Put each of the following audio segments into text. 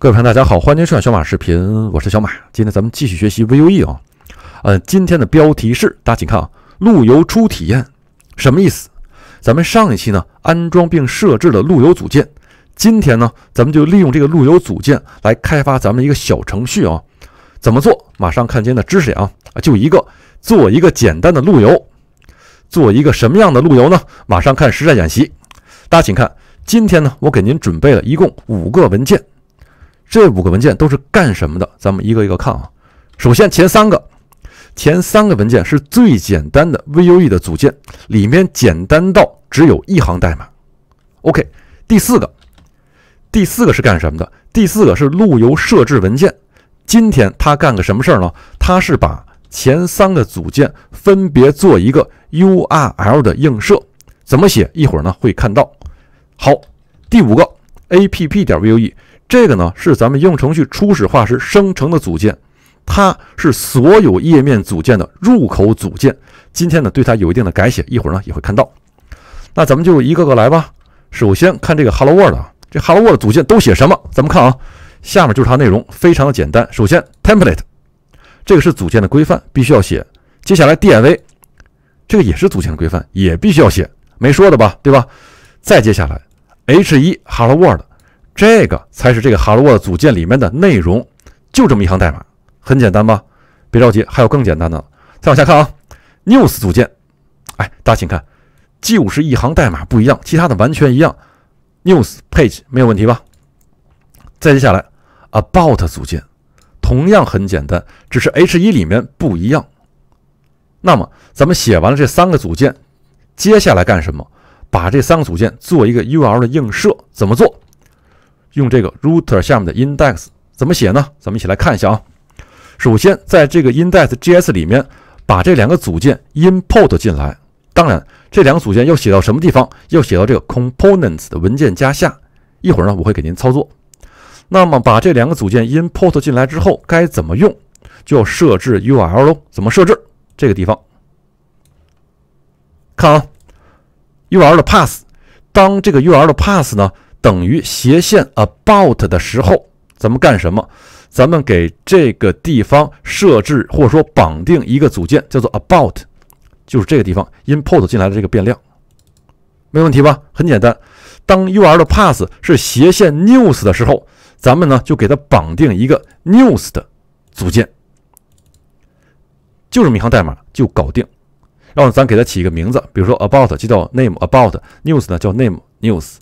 各位朋友，大家好，欢迎收看小马视频，我是小马。今天咱们继续学习 Vue 啊，呃，今天的标题是，大家请看啊，路由出体验什么意思？咱们上一期呢安装并设置了路由组件，今天呢咱们就利用这个路由组件来开发咱们一个小程序啊。怎么做？马上看今天的知识点啊啊，就一个，做一个简单的路由，做一个什么样的路由呢？马上看实战演习。大家请看，今天呢我给您准备了一共五个文件。这五个文件都是干什么的？咱们一个一个看啊。首先，前三个，前三个文件是最简单的 Vue 的组件，里面简单到只有一行代码。OK，第四个，第四个是干什么的？第四个是路由设置文件。今天它干个什么事儿呢？它是把前三个组件分别做一个 URL 的映射，怎么写？一会儿呢会看到。好，第五个 app 点 Vue。这个呢是咱们应用程序初始化时生成的组件，它是所有页面组件的入口组件。今天呢对它有一定的改写，一会儿呢也会看到。那咱们就一个个来吧。首先看这个 Hello World，这 Hello World 组件都写什么？咱们看啊，下面就是它内容，非常的简单。首先 Template，这个是组件的规范，必须要写。接下来 d v 这个也是组件的规范，也必须要写。没说的吧？对吧？再接下来 H1 Hello World。这个才是这个 Hello World 组件里面的内容，就这么一行代码，很简单吧？别着急，还有更简单的。再往下看啊，news 组件，哎，大家请看，就是一行代码不一样，其他的完全一样。news page 没有问题吧？再接下来，about 组件同样很简单，只是 h1 里面不一样。那么咱们写完了这三个组件，接下来干什么？把这三个组件做一个 url 的映射，怎么做？用这个 router 下面的 index 怎么写呢？咱们一起来看一下啊。首先，在这个 index.js 里面把这两个组件 import 进来。当然，这两个组件要写到什么地方？要写到这个 components 的文件夹下。一会儿呢，我会给您操作。那么，把这两个组件 import 进来之后，该怎么用？就设置 URL 喽。怎么设置？这个地方，看啊，URL 的 path。当这个 URL 的 path 呢？等于斜线 about 的时候，咱们干什么？咱们给这个地方设置或者说绑定一个组件，叫做 about，就是这个地方 import 进来的这个变量，没问题吧？很简单。当 URL 的 path 是斜线 news 的时候，咱们呢就给它绑定一个 news 的组件，就这么一行代码就搞定。然后咱给它起一个名字，比如说 about，就叫 name about news 呢叫 name news。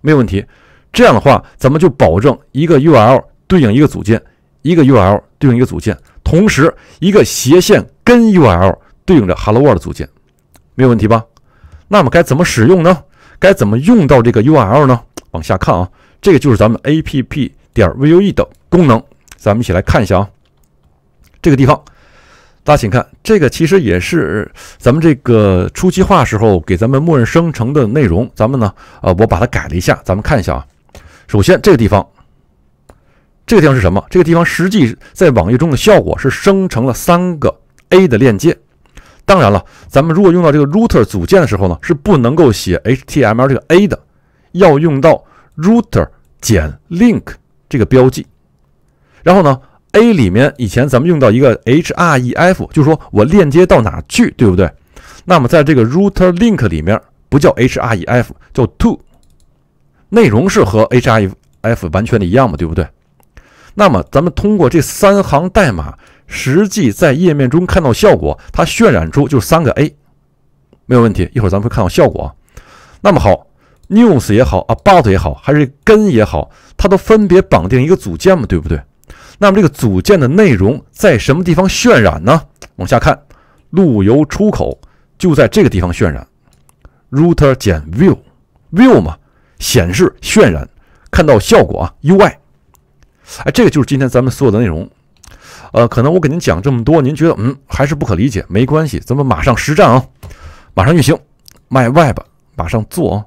没有问题，这样的话，咱们就保证一个 U L 对应一个组件，一个 U L 对应一个组件，同时一个斜线跟 U L 对应着 Hello World 组件，没有问题吧？那么该怎么使用呢？该怎么用到这个 U L 呢？往下看啊，这个就是咱们 A P P 点 V U E 的功能，咱们一起来看一下啊，这个地方。大家请看，这个其实也是咱们这个初期化时候给咱们默认生成的内容。咱们呢，呃，我把它改了一下，咱们看一下啊。首先这个地方，这个地方是什么？这个地方实际在网页中的效果是生成了三个 A 的链接。当然了，咱们如果用到这个 Router 组件的时候呢，是不能够写 HTML 这个 A 的，要用到 Router 减 Link 这个标记。然后呢？a 里面以前咱们用到一个 href，就说我链接到哪去，对不对？那么在这个 router link 里面不叫 href，叫 to，内容是和 href 完全的一样嘛，对不对？那么咱们通过这三行代码，实际在页面中看到效果，它渲染出就是三个 a，没有问题。一会儿咱们会看到效果。那么好，news 也好，about 也好，还是跟也好，它都分别绑定一个组件嘛，对不对？那么这个组件的内容在什么地方渲染呢？往下看，路由出口就在这个地方渲染。router 减 view，view 嘛，显示渲染，看到效果啊。UI，哎，这个就是今天咱们所有的内容。呃，可能我给您讲这么多，您觉得嗯还是不可理解？没关系，咱们马上实战啊，马上运行，my web，马上做啊。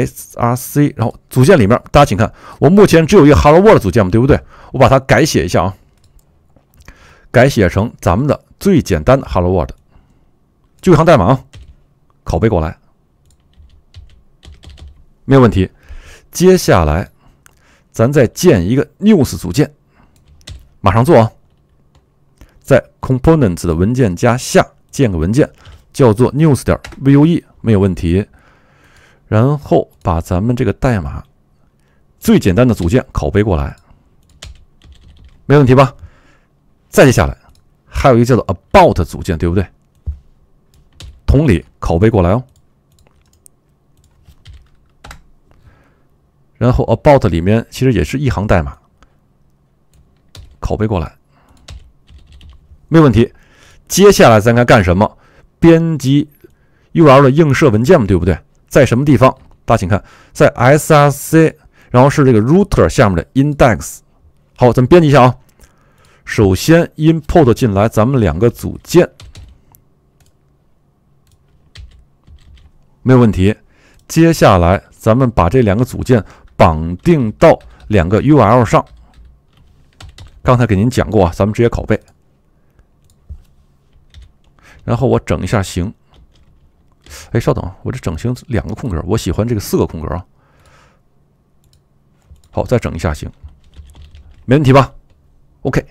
src，然后组件里面，大家请看，我目前只有一个 Hello World 组件嘛，对不对？我把它改写一下啊，改写成咱们的最简单的 Hello World，就一行代码，啊，拷贝过来，没有问题。接下来咱再建一个 News 组件，马上做啊，在 components 的文件夹下建个文件，叫做 News 点 Vue，没有问题。然后把咱们这个代码最简单的组件拷贝过来，没问题吧？再接下来还有一个叫做 About 组件，对不对？同理，拷贝过来哦。然后 About 里面其实也是一行代码，拷贝过来，没问题。接下来咱该干什么？编辑 URL 的映射文件嘛，对不对？在什么地方？大家请看，在 src，然后是这个 router 下面的 index。好，咱们编辑一下啊。首先 import 进来咱们两个组件，没有问题。接下来咱们把这两个组件绑定到两个 URL 上。刚才给您讲过啊，咱们直接拷贝，然后我整一下形。哎，稍等，我这整形两个空格，我喜欢这个四个空格啊。好，再整一下行，没问题吧？OK。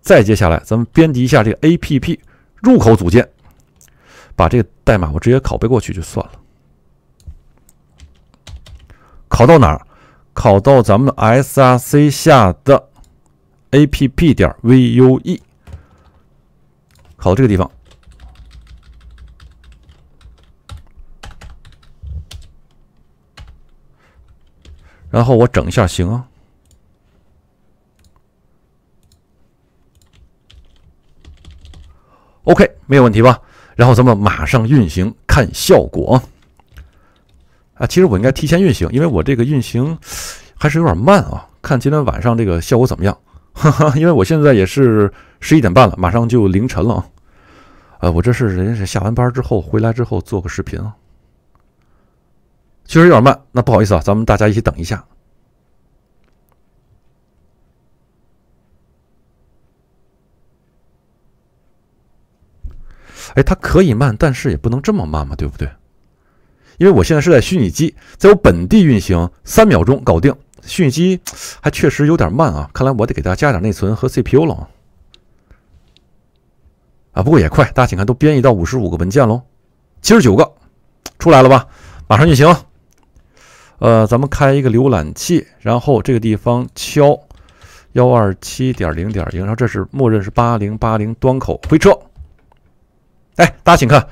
再接下来，咱们编辑一下这个 APP 入口组件，把这个代码我直接拷贝过去就算了。拷到哪儿？拷到咱们 src 下的 app 点 vue，拷到这个地方。然后我整一下行啊，OK，没有问题吧？然后咱们马上运行看效果啊。其实我应该提前运行，因为我这个运行还是有点慢啊。看今天晚上这个效果怎么样？哈哈，因为我现在也是十一点半了，马上就凌晨了啊。呃，我这是人家是下完班之后回来之后做个视频啊。确实有点慢，那不好意思啊，咱们大家一起等一下。哎，它可以慢，但是也不能这么慢嘛，对不对？因为我现在是在虚拟机，在我本地运行三秒钟搞定，虚拟机还确实有点慢啊。看来我得给它加点内存和 CPU 了啊。啊，不过也快，大家请看，都编译到五十五个文件喽，七十九个出来了吧？马上运行。呃，咱们开一个浏览器，然后这个地方敲幺二七点零点零，然后这是默认是八零八零端口。回车。哎，大家请看，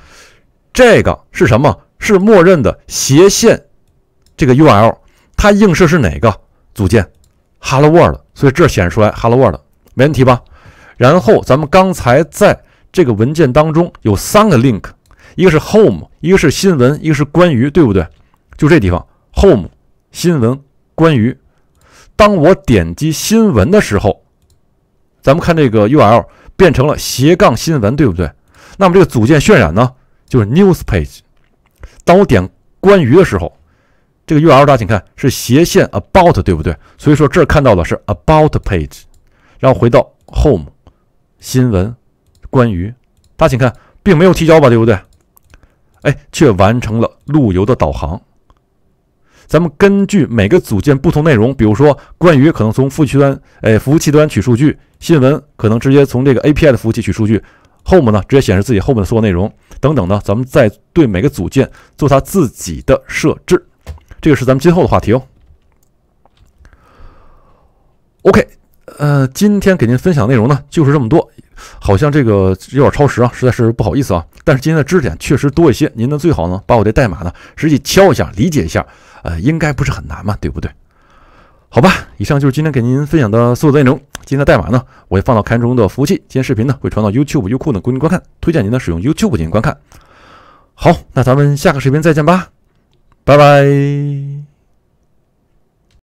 这个是什么？是默认的斜线，这个 U L，它映射是哪个组件？Hello World。所以这显示出来 Hello World，没问题吧？然后咱们刚才在这个文件当中有三个 link，一个是 home，一个是新闻，一个是关于，对不对？就这地方。Home，新闻，关于。当我点击新闻的时候，咱们看这个 U L 变成了斜杠新闻，对不对？那么这个组件渲染呢，就是 News Page。当我点关于的时候，这个 U L 大家请看是斜线 About，对不对？所以说这儿看到的是 About Page。然后回到 Home，新闻，关于，大家请看，并没有提交吧，对不对？哎，却完成了路由的导航。咱们根据每个组件不同内容，比如说关于可能从服务器端，哎，服务器端取数据；新闻可能直接从这个 API 的服务器取数据；Home 呢，直接显示自己后面的所有内容等等呢，咱们再对每个组件做它自己的设置。这个是咱们今后的话题哦。OK，呃，今天给您分享内容呢，就是这么多。好像这个有点超时啊，实在是不好意思啊。但是今天的知识点确实多一些，您呢最好呢，把我的代码呢实际敲一下，理解一下，呃，应该不是很难嘛，对不对？好吧，以上就是今天给您分享的所有内容。今天的代码呢，我会放到看中的服务器，今天视频呢会传到 YouTube、优酷等供您观看，推荐您呢使用 YouTube 进行观看。好，那咱们下个视频再见吧，拜拜。